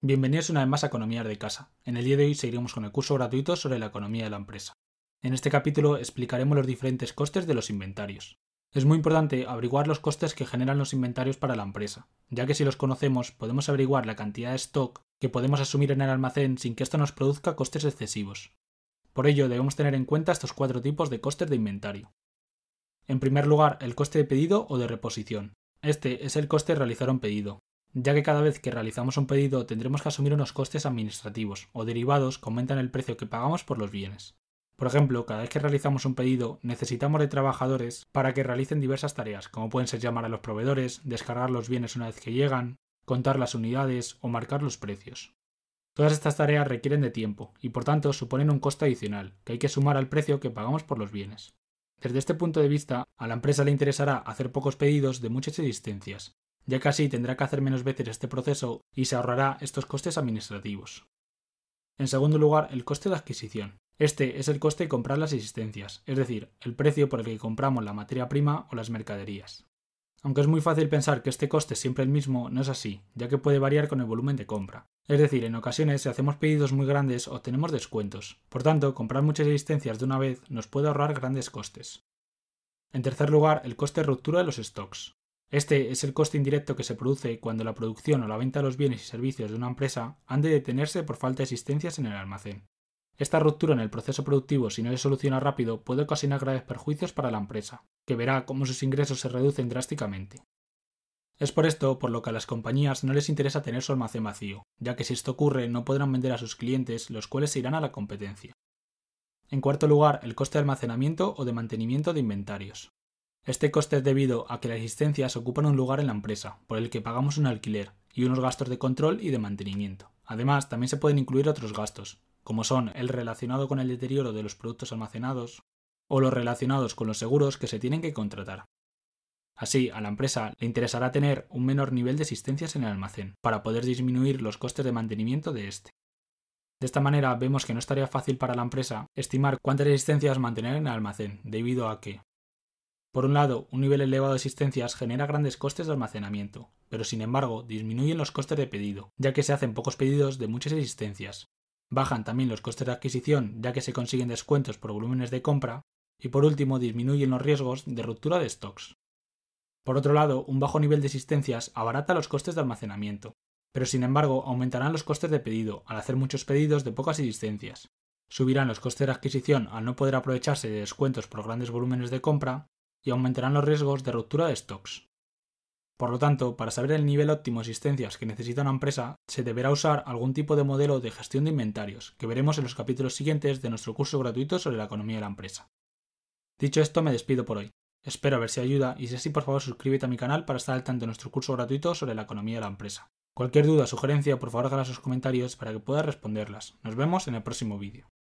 Bienvenidos una vez más a Economía de Casa. En el día de hoy seguiremos con el curso gratuito sobre la economía de la empresa. En este capítulo explicaremos los diferentes costes de los inventarios. Es muy importante averiguar los costes que generan los inventarios para la empresa, ya que si los conocemos podemos averiguar la cantidad de stock que podemos asumir en el almacén sin que esto nos produzca costes excesivos. Por ello debemos tener en cuenta estos cuatro tipos de costes de inventario. En primer lugar, el coste de pedido o de reposición. Este es el coste de realizar un pedido, ya que cada vez que realizamos un pedido tendremos que asumir unos costes administrativos o derivados que aumentan el precio que pagamos por los bienes. Por ejemplo, cada vez que realizamos un pedido necesitamos de trabajadores para que realicen diversas tareas, como pueden ser llamar a los proveedores, descargar los bienes una vez que llegan, contar las unidades o marcar los precios. Todas estas tareas requieren de tiempo y por tanto suponen un coste adicional que hay que sumar al precio que pagamos por los bienes. Desde este punto de vista, a la empresa le interesará hacer pocos pedidos de muchas existencias, ya que así tendrá que hacer menos veces este proceso y se ahorrará estos costes administrativos. En segundo lugar, el coste de adquisición. Este es el coste de comprar las existencias, es decir, el precio por el que compramos la materia prima o las mercaderías. Aunque es muy fácil pensar que este coste es siempre el mismo, no es así, ya que puede variar con el volumen de compra. Es decir, en ocasiones si hacemos pedidos muy grandes obtenemos descuentos. Por tanto, comprar muchas existencias de una vez nos puede ahorrar grandes costes. En tercer lugar, el coste de ruptura de los stocks. Este es el coste indirecto que se produce cuando la producción o la venta de los bienes y servicios de una empresa han de detenerse por falta de existencias en el almacén. Esta ruptura en el proceso productivo, si no se soluciona rápido, puede ocasionar graves perjuicios para la empresa, que verá cómo sus ingresos se reducen drásticamente. Es por esto por lo que a las compañías no les interesa tener su almacén vacío, ya que si esto ocurre no podrán vender a sus clientes, los cuales se irán a la competencia. En cuarto lugar, el coste de almacenamiento o de mantenimiento de inventarios. Este coste es debido a que las existencias ocupan un lugar en la empresa, por el que pagamos un alquiler, y unos gastos de control y de mantenimiento. Además, también se pueden incluir otros gastos, como son el relacionado con el deterioro de los productos almacenados o los relacionados con los seguros que se tienen que contratar. Así, a la empresa le interesará tener un menor nivel de existencias en el almacén, para poder disminuir los costes de mantenimiento de este. De esta manera vemos que no estaría fácil para la empresa estimar cuántas existencias mantener en el almacén, debido a que, por un lado, un nivel elevado de existencias genera grandes costes de almacenamiento, pero sin embargo disminuyen los costes de pedido, ya que se hacen pocos pedidos de muchas existencias. Bajan también los costes de adquisición, ya que se consiguen descuentos por volúmenes de compra, y por último disminuyen los riesgos de ruptura de stocks. Por otro lado, un bajo nivel de existencias abarata los costes de almacenamiento, pero sin embargo aumentarán los costes de pedido al hacer muchos pedidos de pocas existencias. Subirán los costes de adquisición al no poder aprovecharse de descuentos por grandes volúmenes de compra y aumentarán los riesgos de ruptura de stocks. Por lo tanto, para saber el nivel óptimo de existencias que necesita una empresa, se deberá usar algún tipo de modelo de gestión de inventarios, que veremos en los capítulos siguientes de nuestro curso gratuito sobre la economía de la empresa. Dicho esto, me despido por hoy. Espero ver si ayuda y si así, por favor, suscríbete a mi canal para estar al tanto de nuestro curso gratuito sobre la economía de la empresa. Cualquier duda o sugerencia, por favor, hágala en sus comentarios para que pueda responderlas. Nos vemos en el próximo vídeo.